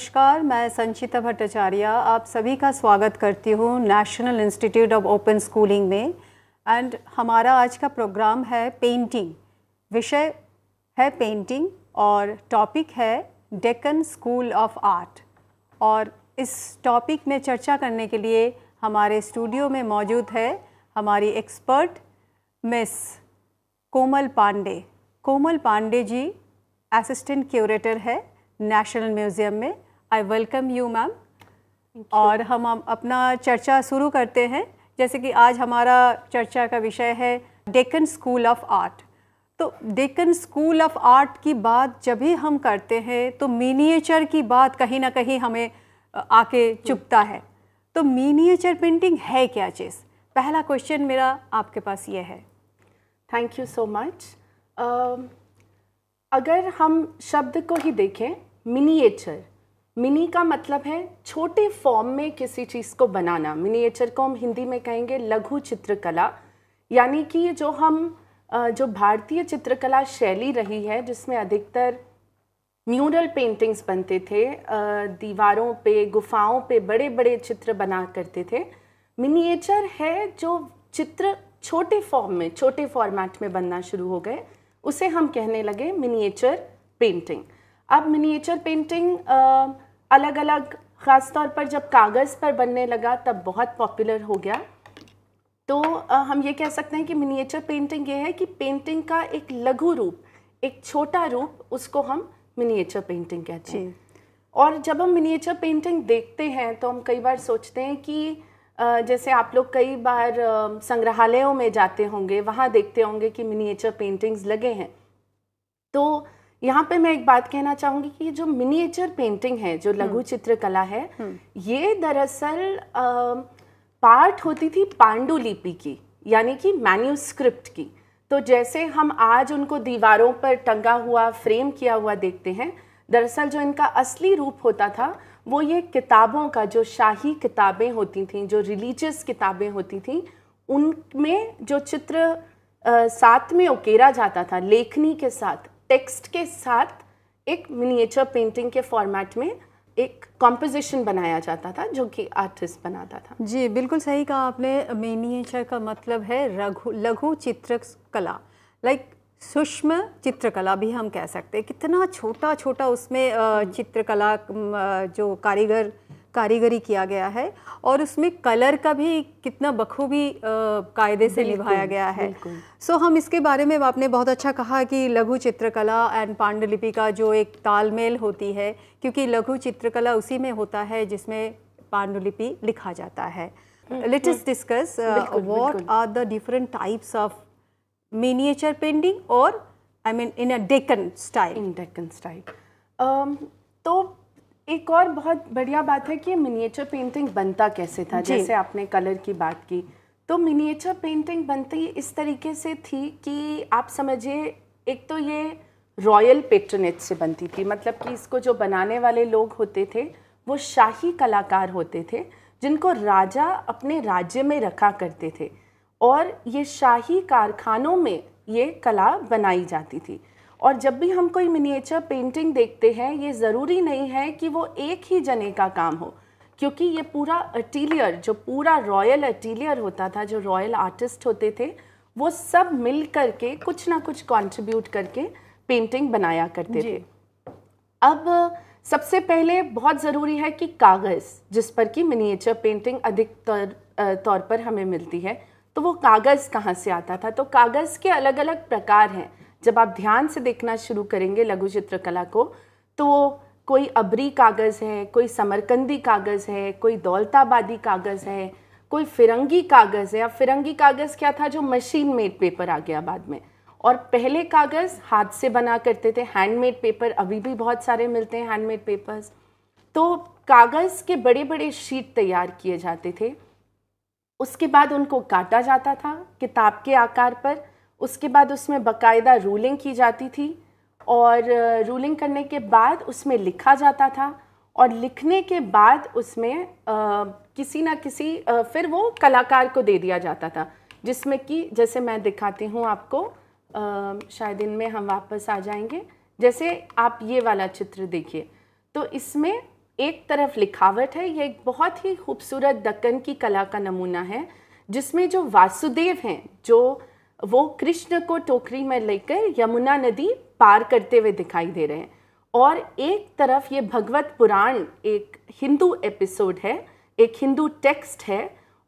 नमस्कार मैं संचिता भट्टाचार्य आप सभी का स्वागत करती हूँ National Institute of Open Schooling में एंड हमारा आज का प्रोग्राम है पेंटिंग विषय है पेंटिंग और टॉपिक है डेकन स्कूल ऑफ आर्ट और इस टॉपिक में चर्चा करने के लिए हमारे स्टूडियो में मौजूद है हमारी expert Miss Komal Pandey Komal Pandey ji assistant curator है नेशनल म्यूज़ियम में आई वेलकम यू मैम और हम अपना चर्चा शुरू करते हैं जैसे कि आज हमारा चर्चा का विषय है डेकन स्कूल ऑफ आर्ट तो डेकन स्कूल ऑफ आर्ट की बात जब भी हम करते हैं तो मीनिएचर की बात कहीं ना कहीं हमें आके हम्म। चुपता है तो मीनिएचर पेंटिंग है क्या चीज़ पहला क्वेश्चन मेरा आपके पास ये है थैंक यू सो मच अगर हम शब्द को ही देखें मिनिएचर मिनी का मतलब है छोटे फॉर्म में किसी चीज़ को बनाना मिनीचर को हम हिंदी में कहेंगे लघु चित्रकला यानी कि जो हम जो भारतीय चित्रकला शैली रही है जिसमें अधिकतर म्यूरल पेंटिंग्स बनते थे दीवारों पे गुफाओं पे बड़े बड़े चित्र बना करते थे मिनीचर है जो चित्र छोटे फॉर्म में छोटे फॉर्मेट में बनना शुरू हो गए उसे हम कहने लगे मिनीचर पेंटिंग अब मिनिएचर पेंटिंग अलग अलग ख़ास तौर पर जब कागज़ पर बनने लगा तब बहुत पॉपुलर हो गया तो आ, uh, हम ये कह सकते हैं कि मिनिएचर पेंटिंग ये है कि पेंटिंग का एक लघु रूप एक छोटा रूप उसको हम मिनिएचर पेंटिंग कहते हैं और जब हम मिनिएचर पेंटिंग देखते हैं तो हम कई बार सोचते हैं कि uh, जैसे आप लोग कई बार um, संग्रहालयों में जाते होंगे वहाँ देखते होंगे कि मिनिएचर पेंटिंग्स लगे हैं तो यहाँ पे मैं एक बात कहना चाहूंगी कि जो मिनिएचर पेंटिंग है जो लघु हम्म। चित्रकला है हम्म। ये दरअसल पार्ट होती थी पांडुलिपि की यानी कि मैन्यूस्क्रिप्ट की तो जैसे हम आज उनको दीवारों पर टंगा हुआ फ्रेम किया हुआ देखते हैं दरअसल जो इनका असली रूप होता था वो ये किताबों का जो शाही किताबें होती थी जो रिलीजियस किताबें होती थी उनमें जो चित्र आ, साथ में उकेरा जाता था लेखनी के साथ टेक्स्ट के साथ एक मिनिएचर पेंटिंग के फॉर्मेट में एक कॉम्पोजिशन बनाया जाता था जो कि आर्टिस्ट बनाता था जी बिल्कुल सही कहा आपने मिनिएचर का मतलब है रघु लघु चित्र कला लाइक सूक्ष्म चित्रकला भी हम कह सकते हैं कितना छोटा छोटा उसमें चित्रकला जो कारीगर कारीगरी किया गया है और उसमें कलर का भी कितना बखूबी कायदे से निभाया गया है सो so, हम इसके बारे में आपने बहुत अच्छा कहा कि लघु चित्रकला एंड पांडुलिपि का जो एक तालमेल होती है क्योंकि लघु चित्रकला उसी में होता है जिसमें पांडुलिपि लिखा जाता है let us discuss what are the different types of miniature painting और I mean in a Deccan style in Deccan style तो एक और बहुत बढ़िया बात है कि मिनिएचर पेंटिंग बनता कैसे था जैसे आपने कलर की बात की तो मिनिएचर पेंटिंग बनती इस तरीके से थी कि आप समझिए एक तो ये रॉयल पेट्रनेज से बनती थी मतलब कि इसको जो बनाने वाले लोग होते थे वो शाही कलाकार होते थे जिनको राजा अपने राज्य में रखा करते थे और ये शाही कारखानों में ये कला बनाई जाती थी और जब भी हम कोई मिनिएचर पेंटिंग देखते हैं ये ज़रूरी नहीं है कि वो एक ही जने का काम हो क्योंकि ये पूरा अटीलियर जो पूरा रॉयल अटीलियर होता था जो रॉयल आर्टिस्ट होते थे वो सब मिल करके कुछ ना कुछ कंट्रीब्यूट करके पेंटिंग बनाया करते थे अब सबसे पहले बहुत ज़रूरी है कि कागज़ जिस पर कि मिनिएचर पेंटिंग अधिकतर तौर पर हमें मिलती है तो वो कागज़ कहाँ से आता था तो कागज़ के अलग अलग प्रकार हैं जब आप ध्यान से देखना शुरू करेंगे लघु चित्रकला को तो कोई अबरी कागज़ है कोई समरकंदी कागज़ है कोई दौलताबादी कागज़ है कोई फिरंगी कागज़ है अब फिरंगी कागज़ क्या था जो मशीन मेड पेपर आ गया बाद में और पहले कागज़ हाथ से बना करते थे हैंडमेड पेपर अभी भी बहुत सारे मिलते हैं हैंडमेड पेपर्स तो कागज़ के बड़े बड़े शीट तैयार किए जाते थे उसके बाद उनको काटा जाता था किताब के आकार पर उसके बाद उसमें बकायदा रूलिंग की जाती थी और रूलिंग करने के बाद उसमें लिखा जाता था और लिखने के बाद उसमें आ, किसी ना किसी आ, फिर वो कलाकार को दे दिया जाता था जिसमें कि जैसे मैं दिखाती हूँ आपको आ, शायद इनमें हम वापस आ जाएंगे जैसे आप ये वाला चित्र देखिए तो इसमें एक तरफ लिखावट है ये एक बहुत ही खूबसूरत दक्कन की कला का नमूना है जिसमें जो वासुदेव हैं जो वो कृष्ण को टोकरी में लेकर यमुना नदी पार करते हुए दिखाई दे रहे हैं और एक तरफ ये भगवत पुराण एक हिंदू एपिसोड है एक हिंदू टेक्स्ट है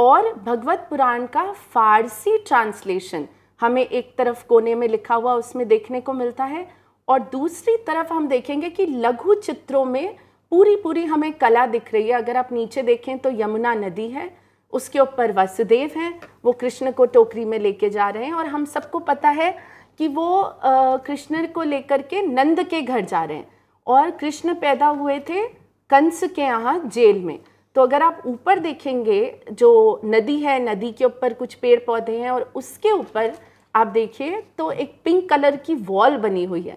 और भगवत पुराण का फारसी ट्रांसलेशन हमें एक तरफ कोने में लिखा हुआ उसमें देखने को मिलता है और दूसरी तरफ हम देखेंगे कि लघु चित्रों में पूरी पूरी हमें कला दिख रही है अगर आप नीचे देखें तो यमुना नदी है उसके ऊपर वसुदेव हैं वो कृष्ण को टोकरी में लेके जा रहे हैं और हम सबको पता है कि वो कृष्ण को लेकर के नंद के घर जा रहे हैं और कृष्ण पैदा हुए थे कंस के यहाँ जेल में तो अगर आप ऊपर देखेंगे जो नदी है नदी के ऊपर कुछ पेड़ पौधे हैं और उसके ऊपर आप देखिए तो एक पिंक कलर की वॉल बनी हुई है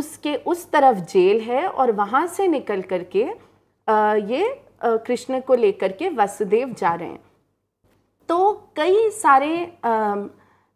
उसके उस तरफ जेल है और वहाँ से निकल करके ये कृष्ण को लेकर के वसुदेव जा रहे हैं तो कई सारे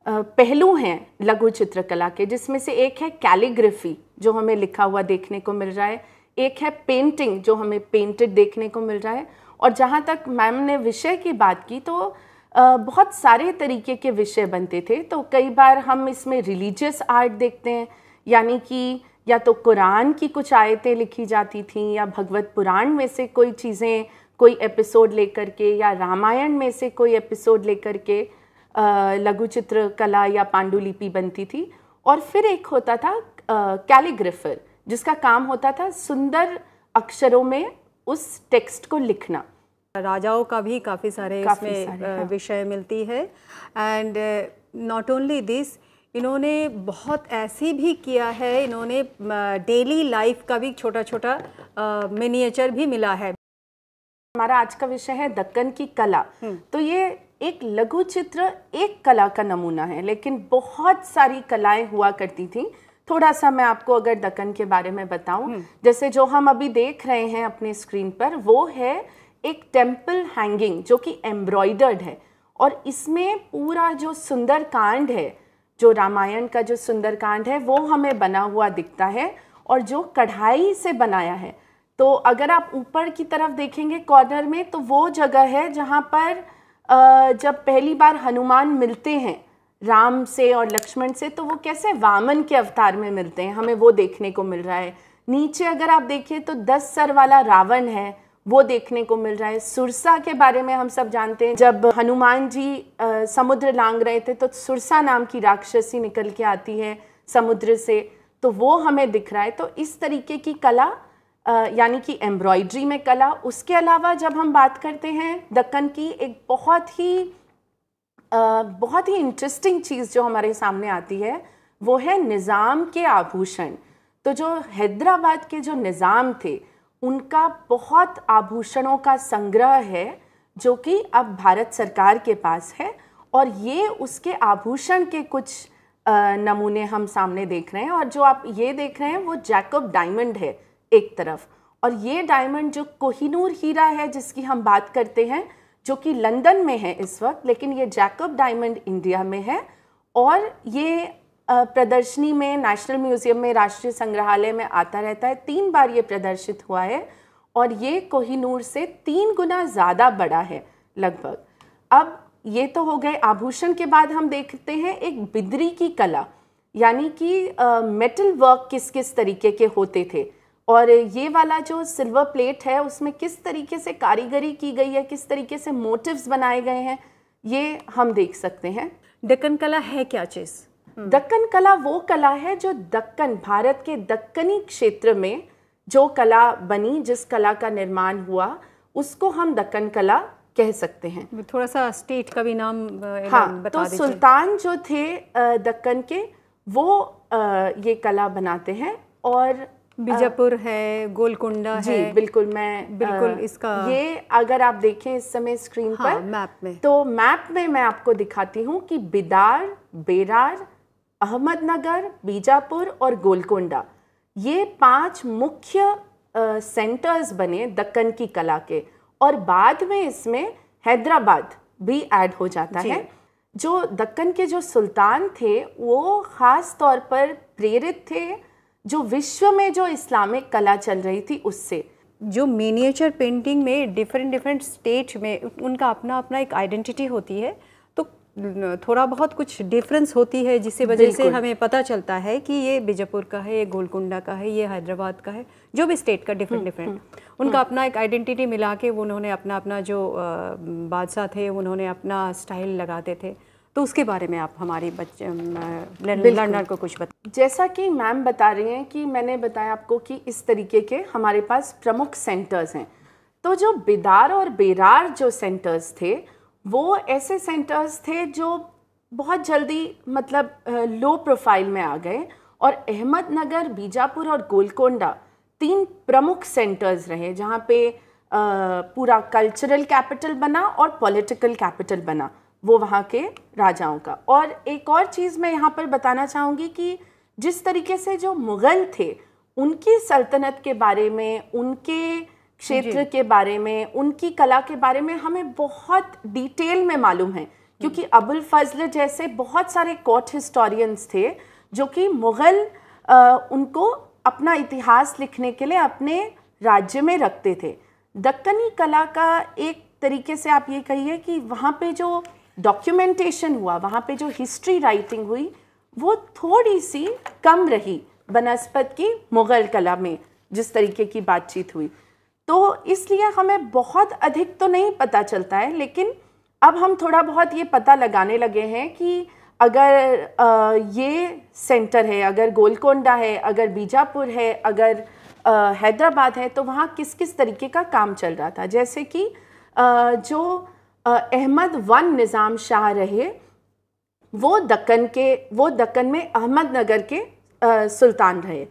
पहलू हैं लघु चित्रकला के जिसमें से एक है कैलीग्राफी जो हमें लिखा हुआ देखने को मिल रहा है एक है पेंटिंग जो हमें पेंटेड देखने को मिल रहा है और जहाँ तक मैम ने विषय की बात की तो बहुत सारे तरीके के विषय बनते थे तो कई बार हम इसमें रिलीजियस आर्ट देखते हैं यानी कि या तो कुरान की कुछ आयतें लिखी जाती थीं या भगवत पुराण में से कोई चीज़ें कोई एपिसोड लेकर के या रामायण में से कोई एपिसोड लेकर के लघु चित्र कला या पांडुलिपि बनती थी और फिर एक होता था कैलीग्राफर जिसका काम होता था सुंदर अक्षरों में उस टेक्स्ट को लिखना राजाओं का भी काफ़ी सारे काफी इसमें हाँ। विषय मिलती है एंड नॉट ओनली दिस इन्होंने बहुत ऐसी भी किया है इन्होंने डेली लाइफ का भी छोटा छोटा मिनिएचर भी मिला है हमारा आज का विषय है दक्कन की कला हम्म। तो ये एक लघु चित्र एक कला का नमूना है लेकिन बहुत सारी कलाएं हुआ करती थी थोड़ा सा मैं आपको अगर दक्कन के बारे में बताऊं हम्म। जैसे जो हम अभी देख रहे हैं अपने स्क्रीन पर वो है एक टेम्पल हैंगिंग जो कि एम्ब्रॉयडर्ड है और इसमें पूरा जो सुंदर कांड है जो रामायण का जो सुंदरकांड है वो हमें बना हुआ दिखता है और जो कढ़ाई से बनाया है तो अगर आप ऊपर की तरफ देखेंगे कॉर्नर में तो वो जगह है जहाँ पर जब पहली बार हनुमान मिलते हैं राम से और लक्ष्मण से तो वो कैसे वामन के अवतार में मिलते हैं हमें वो देखने को मिल रहा है नीचे अगर आप देखिए तो दस सर वाला रावण है वो देखने को मिल रहा है सुरसा के बारे में हम सब जानते हैं जब हनुमान जी आ, समुद्र लांग रहे थे तो सुरसा नाम की राक्षसी निकल के आती है समुद्र से तो वो हमें दिख रहा है तो इस तरीके की कला यानी कि एम्ब्रॉयड्री में कला उसके अलावा जब हम बात करते हैं दक्कन की एक बहुत ही आ, बहुत ही इंटरेस्टिंग चीज़ जो हमारे सामने आती है वो है निज़ाम के आभूषण तो जो हैदराबाद के जो निज़ाम थे उनका बहुत आभूषणों का संग्रह है जो कि अब भारत सरकार के पास है और ये उसके आभूषण के कुछ नमूने हम सामने देख रहे हैं और जो आप ये देख रहे हैं वो जैकब डायमंड है एक तरफ और ये डायमंड जो कोहिनूर हीरा है जिसकी हम बात करते हैं जो कि लंदन में है इस वक्त लेकिन ये जैकब डायमंड इंडिया में है और ये प्रदर्शनी में नेशनल म्यूज़ियम में राष्ट्रीय संग्रहालय में आता रहता है तीन बार ये प्रदर्शित हुआ है और ये कोहिनूर से तीन गुना ज़्यादा बड़ा है लगभग अब ये तो हो गए आभूषण के बाद हम देखते हैं एक बिदरी की कला यानी कि मेटल वर्क किस किस तरीके के होते थे और ये वाला जो सिल्वर प्लेट है उसमें किस तरीके से कारीगरी की गई है किस तरीके से मोटिव्स बनाए गए हैं ये हम देख सकते हैं डेकन कला है क्या चीज़ हम्म। दक्कन कला वो कला है जो दक्कन भारत के दक्कनी क्षेत्र में जो कला बनी जिस कला का निर्माण हुआ उसको हम दक्कन कला कह सकते हैं थोड़ा सा स्टेट का भी नाम हाँ बता तो सुल्तान जो थे दक्कन के वो ये कला बनाते हैं और बीजापुर है गोलकुंडा जी है, बिल्कुल मैं बिल्कुल इसका ये अगर आप देखें इस समय स्क्रीन हाँ, पर मैप में तो मैप में मैं आपको दिखाती हूँ कि बिदार बेरार अहमदनगर बीजापुर और गोलकोंडा ये पांच मुख्य सेंटर्स बने दक्कन की कला के और बाद में इसमें हैदराबाद भी ऐड हो जाता है जो दक्कन के जो सुल्तान थे वो ख़ास तौर पर प्रेरित थे जो विश्व में जो इस्लामिक कला चल रही थी उससे जो मिनिएचर पेंटिंग में डिफरेंट डिफरेंट स्टेट में उनका अपना अपना एक आइडेंटिटी होती है तो थोड़ा बहुत कुछ डिफरेंस होती है जिससे वजह से हमें पता चलता है कि ये बीजापुर का है ये गोलकुंडा का है ये हैदराबाद का है जो भी स्टेट का डिफरेंट डिफरेंट हम्म, हम्म, उनका हम्म। अपना एक आइडेंटिटी मिला के उन्होंने अपना अपना जो बादशाह थे उन्होंने अपना स्टाइल लगाते थे तो उसके बारे में आप हमारी बच्चे लर्नर को कुछ बता जैसा कि मैम बता रही हैं कि मैंने बताया आपको कि इस तरीके के हमारे पास प्रमुख सेंटर्स हैं तो जो बेदार और बेरार जो सेंटर्स थे वो ऐसे सेंटर्स थे जो बहुत जल्दी मतलब लो प्रोफाइल में आ गए और अहमदनगर बीजापुर और गोलकोंडा तीन प्रमुख सेंटर्स रहे जहाँ पे पूरा कल्चरल कैपिटल बना और पॉलिटिकल कैपिटल बना वो वहाँ के राजाओं का और एक और चीज़ मैं यहाँ पर बताना चाहूँगी कि जिस तरीके से जो मुग़ल थे उनकी सल्तनत के बारे में उनके क्षेत्र के बारे में उनकी कला के बारे में हमें बहुत डिटेल में मालूम है क्योंकि हम्म। अबुल फजल जैसे बहुत सारे कोर्ट हिस्टोरियंस थे जो कि मुग़ल उनको अपना इतिहास लिखने के लिए अपने राज्य में रखते थे दक्कनी कला का एक तरीके से आप ये कहिए कि वहाँ पे जो डॉक्यूमेंटेशन हुआ वहाँ पे जो हिस्ट्री राइटिंग हुई वो थोड़ी सी कम रही बनस्पत की मुग़ल कला में जिस तरीके की बातचीत हुई तो इसलिए हमें बहुत अधिक तो नहीं पता चलता है लेकिन अब हम थोड़ा बहुत ये पता लगाने लगे हैं कि अगर ये सेंटर है अगर गोलकोंडा है अगर बीजापुर है अगर हैदराबाद है तो वहाँ किस किस तरीके का काम चल रहा था जैसे कि जो अहमद वन निज़ाम शाह रहे वो दक्कन के वो दक्कन में अहमदनगर के सुल्तान रहे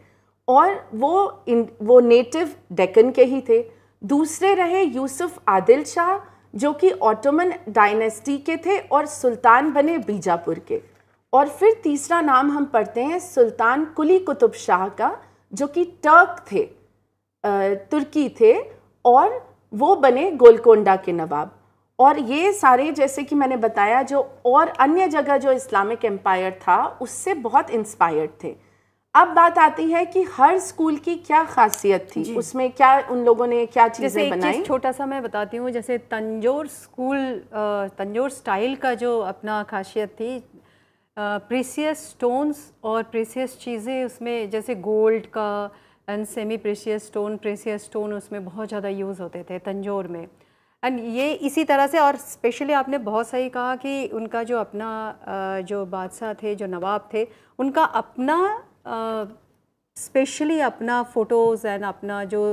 और वो इन वो नेटिव डेकन के ही थे दूसरे रहे यूसुफ आदिल शाह जो कि ऑटोमन डायनेस्टी के थे और सुल्तान बने बीजापुर के और फिर तीसरा नाम हम पढ़ते हैं सुल्तान कुली कुतुब शाह का जो कि टर्क थे तुर्की थे और वो बने गोलकोंडा के नवाब और ये सारे जैसे कि मैंने बताया जो और अन्य जगह जो इस्लामिक एम्पायर था उससे बहुत इंस्पायर्ड थे अब बात आती है कि हर स्कूल की क्या खासियत थी उसमें क्या उन लोगों ने क्या चीज़ें बनाई छोटा सा मैं बताती हूँ जैसे तंजोर स्कूल तंजोर स्टाइल का जो अपना खासियत थी प्रीसियस स्टोन्स और प्रीसियस चीज़ें उसमें जैसे गोल्ड का and semi precious stone precious stone उसमें बहुत ज़्यादा यूज़ होते थे तंजोर में एंड ये इसी तरह से और स्पेशली आपने बहुत सही कहा कि उनका जो अपना जो बादशाह थे जो नवाब थे उनका अपना स्पेशली अपना फ़ोटोज़ एंड अपना जो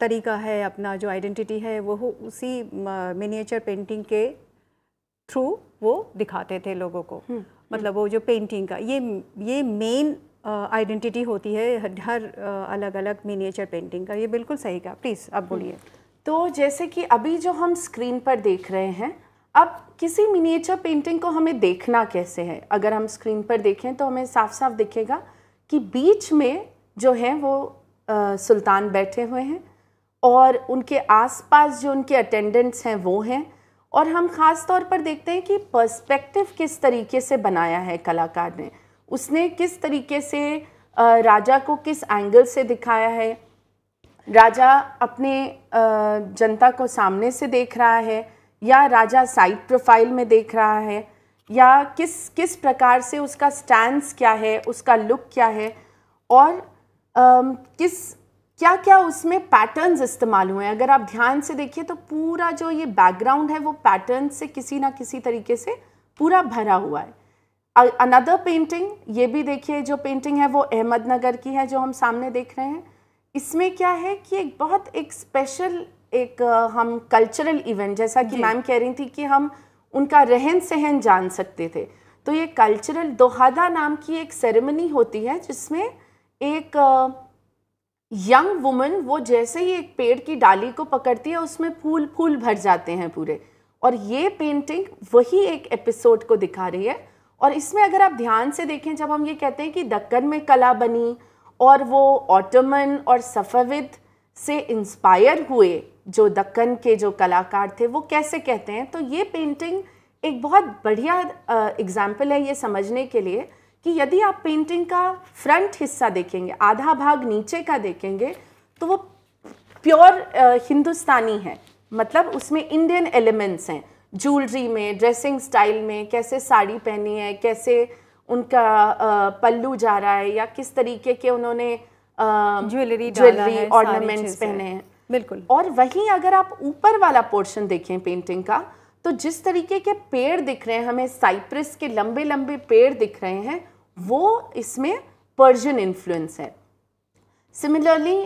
तरीका है अपना जो आइडेंटिटी है वो उसी मिनिएचर पेंटिंग के थ्रू वो दिखाते थे लोगों को हुँ, हम्म, मतलब हुँ. हम्म। वो जो पेंटिंग का ये ये मेन आइडेंटिटी होती है हर अलग अलग मिनिएचर पेंटिंग का ये बिल्कुल सही कहा प्लीज़ आप हम्म। बोलिए तो जैसे कि अभी जो हम स्क्रीन पर देख रहे हैं अब किसी मिनिएचर पेंटिंग को हमें देखना कैसे है अगर हम स्क्रीन पर देखें तो हमें साफ साफ दिखेगा कि बीच में जो है वो आ, सुल्तान बैठे हुए हैं और उनके आसपास जो उनके अटेंडेंट्स हैं वो हैं और हम ख़ास तौर पर देखते हैं कि पर्सपेक्टिव किस तरीके से बनाया है कलाकार ने उसने किस तरीके से राजा को किस एंगल से दिखाया है राजा अपने जनता को सामने से देख रहा है या राजा साइड प्रोफाइल में देख रहा है या किस किस प्रकार से उसका स्टैंड क्या है उसका लुक क्या है और अम, किस क्या क्या उसमें पैटर्न्स इस्तेमाल हुए हैं अगर आप ध्यान से देखिए तो पूरा जो ये बैकग्राउंड है वो पैटर्न से किसी ना किसी तरीके से पूरा भरा हुआ है अनदर पेंटिंग ये भी देखिए जो पेंटिंग है वो अहमदनगर की है जो हम सामने देख रहे हैं इसमें क्या है कि एक बहुत एक स्पेशल एक हम कल्चरल इवेंट जैसा कि मैम कह रही थी कि हम उनका रहन सहन जान सकते थे तो ये कल्चरल दोहादा नाम की एक सेरेमनी होती है जिसमें एक यंग वुमन वो जैसे ही एक पेड़ की डाली को पकड़ती है उसमें फूल फूल भर जाते हैं पूरे और ये पेंटिंग वही एक एपिसोड को दिखा रही है और इसमें अगर आप ध्यान से देखें जब हम ये कहते हैं कि दक्कन में कला बनी और वो ऑटोमन और सफ़ाविद से इंस्पायर हुए जो दक्कन के जो कलाकार थे वो कैसे कहते हैं तो ये पेंटिंग एक बहुत बढ़िया एग्ज़ाम्पल है ये समझने के लिए कि यदि आप पेंटिंग का फ्रंट हिस्सा देखेंगे आधा भाग नीचे का देखेंगे तो वो प्योर हिंदुस्तानी है मतलब उसमें इंडियन एलिमेंट्स हैं ज्वेलरी में ड्रेसिंग स्टाइल में कैसे साड़ी पहनी है कैसे उनका पल्लू जा रहा है या किस तरीके के उन्होंने ज्वेलरी ज्वेलरी ऑर्नामेंट्स पहने हैं बिल्कुल और वहीं अगर आप ऊपर वाला पोर्शन देखें पेंटिंग का तो जिस तरीके के पेड़ दिख रहे हैं हमें साइप्रस के लंबे लंबे पेड़ दिख रहे हैं वो इसमें पर्जन इन्फ्लुएंस है सिमिलरली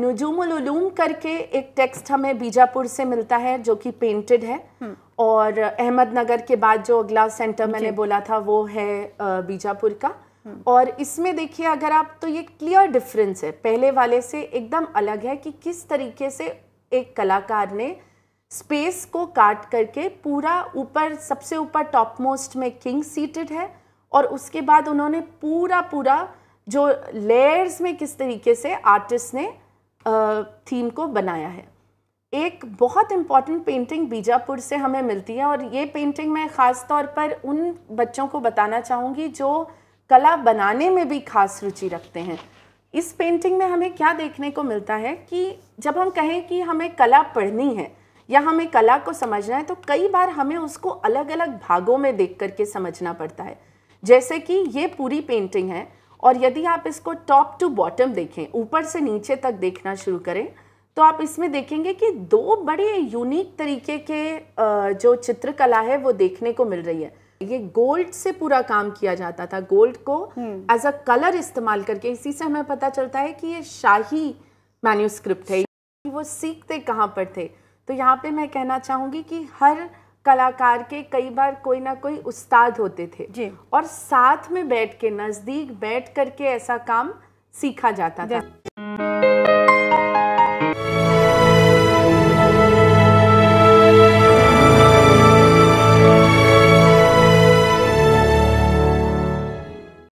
नजूमुल करके एक टेक्स्ट हमें बीजापुर से मिलता है जो कि पेंटेड है हम्म। और अहमदनगर के बाद जो अगला सेंटर मैंने बोला था वो है बीजापुर का हम्म। और इसमें देखिए अगर आप तो ये क्लियर डिफरेंस है पहले वाले से एकदम अलग है कि किस तरीके से एक कलाकार ने स्पेस को काट करके पूरा ऊपर सबसे ऊपर टॉप मोस्ट में किंग सीटेड है और उसके बाद उन्होंने पूरा पूरा जो लेयर्स में किस तरीके से आर्टिस्ट ने थीम को बनाया है एक बहुत इम्पॉर्टेंट पेंटिंग बीजापुर से हमें मिलती है और ये पेंटिंग मैं ख़ास तौर पर उन बच्चों को बताना चाहूँगी जो कला बनाने में भी खास रुचि रखते हैं इस पेंटिंग में हमें क्या देखने को मिलता है कि जब हम कहें कि हमें कला पढ़नी है या हमें कला को समझना है तो कई बार हमें उसको अलग अलग भागों में देख करके समझना पड़ता है जैसे कि ये पूरी पेंटिंग है और यदि आप इसको टॉप टू बॉटम देखें ऊपर से नीचे तक देखना शुरू करें तो आप इसमें देखेंगे कि दो बड़े यूनिक तरीके के जो चित्रकला है वो देखने को मिल रही है ये गोल्ड से पूरा काम किया जाता था गोल्ड को एज अ कलर इस्तेमाल करके इसी से हमें पता चलता है कि ये शाही मैन्यूस्क्रिप्ट है वो सीखते कहाँ पर थे तो यहाँ पे मैं कहना चाहूँगी कि हर कलाकार के कई बार कोई ना कोई उस्ताद होते थे जी। और साथ में बैठ के नज़दीक बैठ करके ऐसा काम सीखा जाता था